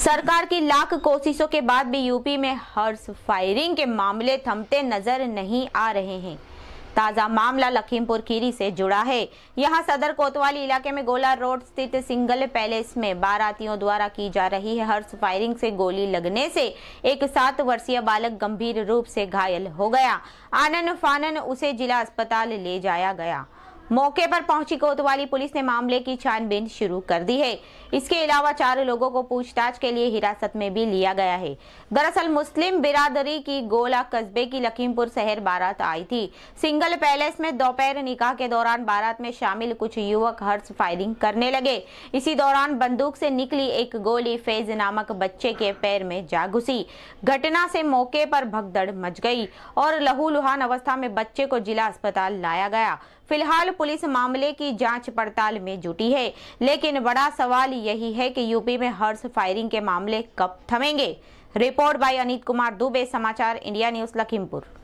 सरकार की लाख कोशिशों के बाद भी यूपी में हर्ष फायरिंग के मामले थमते नजर नहीं आ रहे हैं ताज़ा मामला लखीमपुर खीरी से जुड़ा है यहाँ सदर कोतवाली इलाके में गोला रोड स्थित सिंगल पैलेस में बारातियों द्वारा की जा रही है हर्ष फायरिंग से गोली लगने से एक सात वर्षीय बालक गंभीर रूप से घायल हो गया आनन फानन उसे जिला अस्पताल ले जाया गया मौके पर पहुंची कोतवाली पुलिस ने मामले की छानबीन शुरू कर दी है इसके अलावा चार लोगों को पूछताछ के लिए हिरासत में भी लिया गया है दरअसल मुस्लिम बिरादरी की गोला कस्बे की लखीमपुर शहर बारात आई थी सिंगल पैलेस में दोपहर निकाह के दौरान बारात में शामिल कुछ युवक हर्ष फायरिंग करने लगे इसी दौरान बंदूक से निकली एक गोली फैज नामक बच्चे के पैर में जा घुसी घटना से मौके पर भगदड़ मच गई और लहू अवस्था में बच्चे को जिला अस्पताल लाया गया फिलहाल पुलिस मामले की जांच पड़ताल में जुटी है लेकिन बड़ा सवाल यही है कि यूपी में हर्ष फायरिंग के मामले कब थमेंगे रिपोर्ट बाय अनित कुमार दुबे समाचार इंडिया न्यूज लखीमपुर